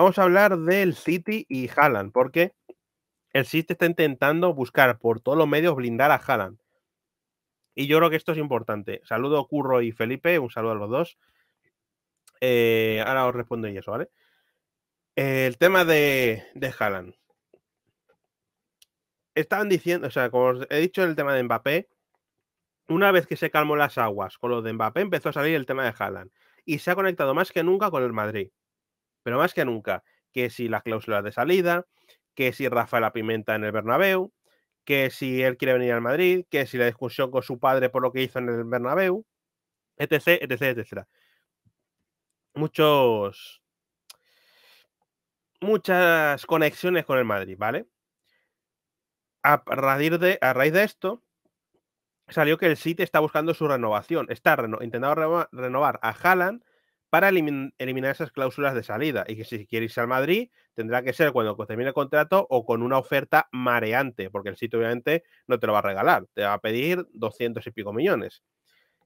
Vamos a hablar del City y Haaland, porque el City está intentando buscar por todos los medios blindar a Haaland. Y yo creo que esto es importante. Saludo Curro y Felipe, un saludo a los dos. Eh, ahora os respondo y eso, ¿vale? el tema de, de Haaland. Estaban diciendo, o sea, como os he dicho en el tema de Mbappé, una vez que se calmó las aguas con lo de Mbappé, empezó a salir el tema de Haaland. Y se ha conectado más que nunca con el Madrid pero más que nunca, que si las cláusulas de salida, que si Rafael Pimenta en el Bernabéu, que si él quiere venir al Madrid, que si la discusión con su padre por lo que hizo en el Bernabéu, etc, etcétera. Muchos muchas conexiones con el Madrid, ¿vale? A raíz de, a raíz de esto, salió que el City está buscando su renovación. Está intentando renovar a Haaland para eliminar esas cláusulas de salida y que si quiere irse al Madrid tendrá que ser cuando termine el contrato o con una oferta mareante, porque el sitio obviamente no te lo va a regalar, te va a pedir doscientos y pico millones.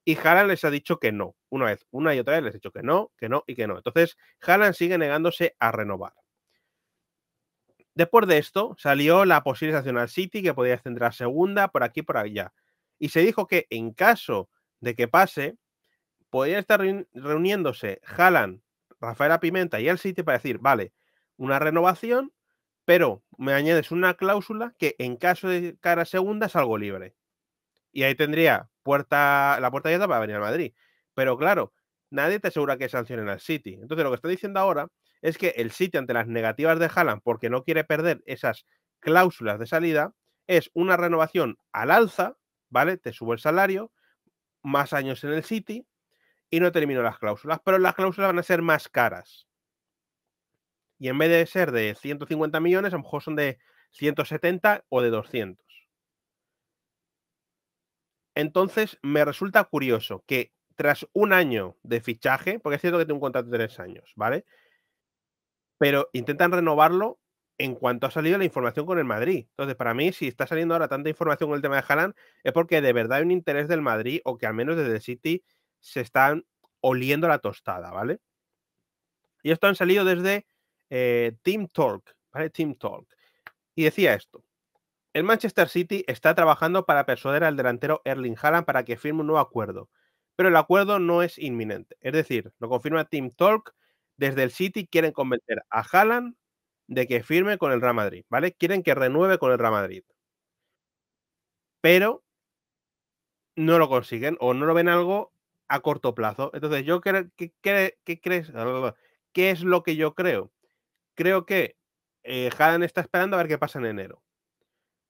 Y Haaland les ha dicho que no, una vez, una y otra vez les ha dicho que no, que no y que no. Entonces, Haaland sigue negándose a renovar. Después de esto, salió la posibilidad al City que podía centrar segunda por aquí por allá. Y se dijo que en caso de que pase, Podría estar reuniéndose Jalan, Rafaela Pimenta y el City para decir, vale, una renovación, pero me añades una cláusula que en caso de cara segunda salgo libre. Y ahí tendría puerta, la puerta abierta para venir a Madrid. Pero claro, nadie te asegura que sancionen al City. Entonces, lo que está diciendo ahora es que el City, ante las negativas de Haaland, porque no quiere perder esas cláusulas de salida, es una renovación al alza, ¿vale? Te sube el salario, más años en el City, y no termino las cláusulas, pero las cláusulas van a ser más caras. Y en vez de ser de 150 millones, a lo mejor son de 170 o de 200. Entonces, me resulta curioso que tras un año de fichaje, porque es cierto que tiene un contrato de tres años, ¿vale? Pero intentan renovarlo en cuanto ha salido la información con el Madrid. Entonces, para mí, si está saliendo ahora tanta información con el tema de Haaland, es porque de verdad hay un interés del Madrid o que al menos desde el City se están oliendo la tostada, ¿vale? Y esto han salido desde eh, Team Talk, ¿vale? Team Talk. Y decía esto. El Manchester City está trabajando para persuadir al delantero Erling Haaland para que firme un nuevo acuerdo, pero el acuerdo no es inminente. Es decir, lo confirma Team Talk, desde el City quieren convencer a Haaland de que firme con el Real Madrid, ¿vale? Quieren que renueve con el Real Madrid. Pero no lo consiguen o no lo ven algo a corto plazo. Entonces, yo creo que, crees, ¿qué es lo que yo creo? Creo que eh, está esperando a ver qué pasa en enero.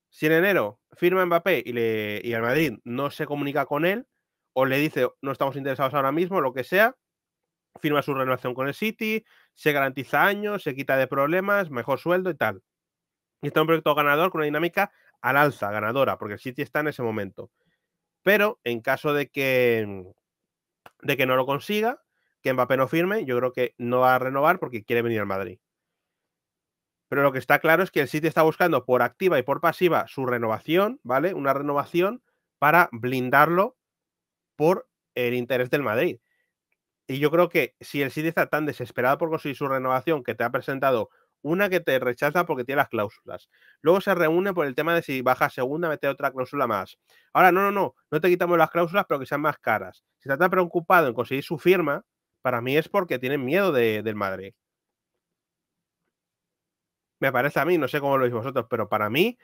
Si en enero firma Mbappé y, le, y el Madrid no se comunica con él, o le dice no estamos interesados ahora mismo, lo que sea, firma su renovación con el City, se garantiza años, se quita de problemas, mejor sueldo y tal. Y está un proyecto ganador con una dinámica al alza, ganadora, porque el City está en ese momento. Pero en caso de que de que no lo consiga, que Mbappé no firme, yo creo que no va a renovar porque quiere venir al Madrid. Pero lo que está claro es que el City está buscando por activa y por pasiva su renovación, ¿vale? Una renovación para blindarlo por el interés del Madrid. Y yo creo que si el City está tan desesperado por conseguir su renovación que te ha presentado una que te rechaza porque tiene las cláusulas. Luego se reúne por el tema de si baja segunda, mete otra cláusula más. Ahora, no, no, no, no te quitamos las cláusulas, pero que sean más caras. Si está tan preocupado en conseguir su firma, para mí es porque tienen miedo de, del Madrid. Me parece a mí, no sé cómo lo veis vosotros, pero para mí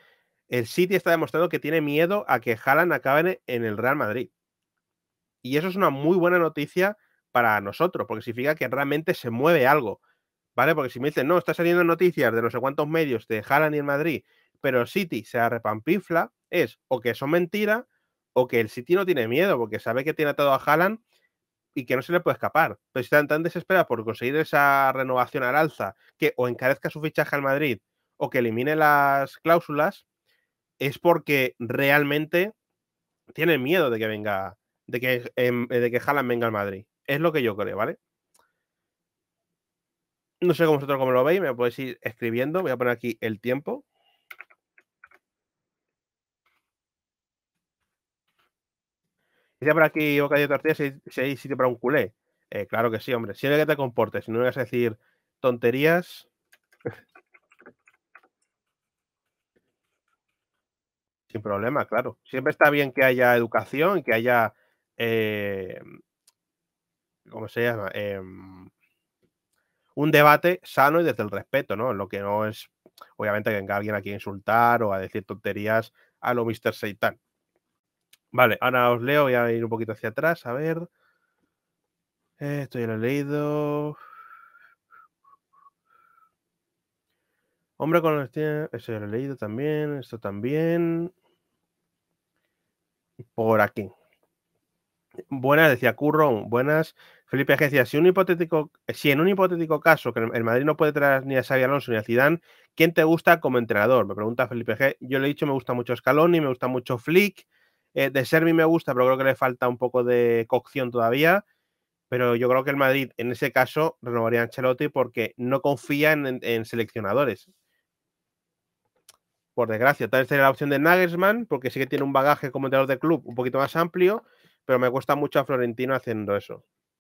el City está demostrando que tiene miedo a que Jalan acabe en el Real Madrid. Y eso es una muy buena noticia para nosotros, porque significa que realmente se mueve algo. ¿vale? Porque si me dicen, no, está saliendo noticias de no sé cuántos medios de Haaland y el Madrid, pero el City se arrepampifla, es o que son mentiras o que el City no tiene miedo porque sabe que tiene atado a Haaland y que no se le puede escapar. Pero si están tan desesperados por conseguir esa renovación al alza que o encarezca su fichaje al Madrid o que elimine las cláusulas, es porque realmente tienen miedo de que venga, de que, em, de que Haaland venga al Madrid. Es lo que yo creo, ¿vale? No sé cómo vosotros cómo lo veis, me podéis ir escribiendo. Voy a poner aquí el tiempo. Dice por aquí Bocadillo Tortilla si hay sitio para un culé. Eh, claro que sí, hombre. Siempre que te comportes, si no vas a decir tonterías. Sin problema, claro. Siempre está bien que haya educación, que haya. Eh, ¿Cómo se llama? Em, un debate sano y desde el respeto, ¿no? Lo que no es, obviamente, que venga alguien aquí a insultar o a decir tonterías a lo Mr. Seitan. Vale, ahora os leo, voy a ir un poquito hacia atrás, a ver. esto ya lo he leído. Hombre con honestidad, Eso ya lo he leído también, esto también. Por aquí. Buenas, decía Currón, buenas. Felipe G. decía, si, un hipotético, si en un hipotético caso que el Madrid no puede traer ni a Xavi Alonso ni a Zidane, ¿quién te gusta como entrenador? Me pregunta Felipe G. Yo le he dicho, me gusta mucho Scaloni, me gusta mucho Flick, eh, de Servi me gusta, pero creo que le falta un poco de cocción todavía. Pero yo creo que el Madrid, en ese caso, renovaría a Ancelotti porque no confía en, seleccionadores. Por desgracia, tal vez sería la opción de Nagelsmann, porque sí que tiene un bagaje como entrenador de club un poquito más amplio, pero me cuesta mucho a Florentino haciendo eso.